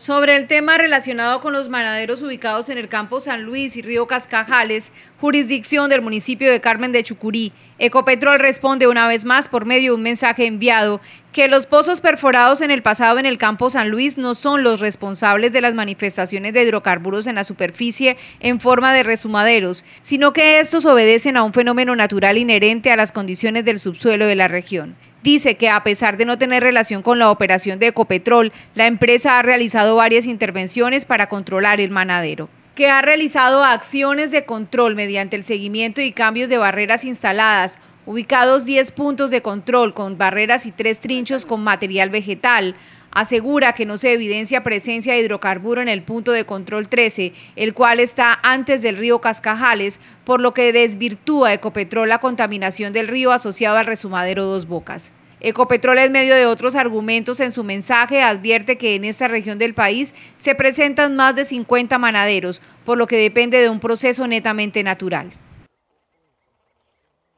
Sobre el tema relacionado con los manaderos ubicados en el campo San Luis y Río Cascajales, jurisdicción del municipio de Carmen de Chucurí, Ecopetrol responde una vez más por medio de un mensaje enviado que los pozos perforados en el pasado en el campo San Luis no son los responsables de las manifestaciones de hidrocarburos en la superficie en forma de resumaderos, sino que estos obedecen a un fenómeno natural inherente a las condiciones del subsuelo de la región dice que a pesar de no tener relación con la operación de Ecopetrol, la empresa ha realizado varias intervenciones para controlar el manadero que ha realizado acciones de control mediante el seguimiento y cambios de barreras instaladas, ubicados 10 puntos de control con barreras y tres trinchos con material vegetal, asegura que no se evidencia presencia de hidrocarburo en el punto de control 13, el cual está antes del río Cascajales, por lo que desvirtúa Ecopetrol la contaminación del río asociado al resumadero Dos Bocas. Ecopetrol, en medio de otros argumentos en su mensaje, advierte que en esta región del país se presentan más de 50 manaderos, por lo que depende de un proceso netamente natural.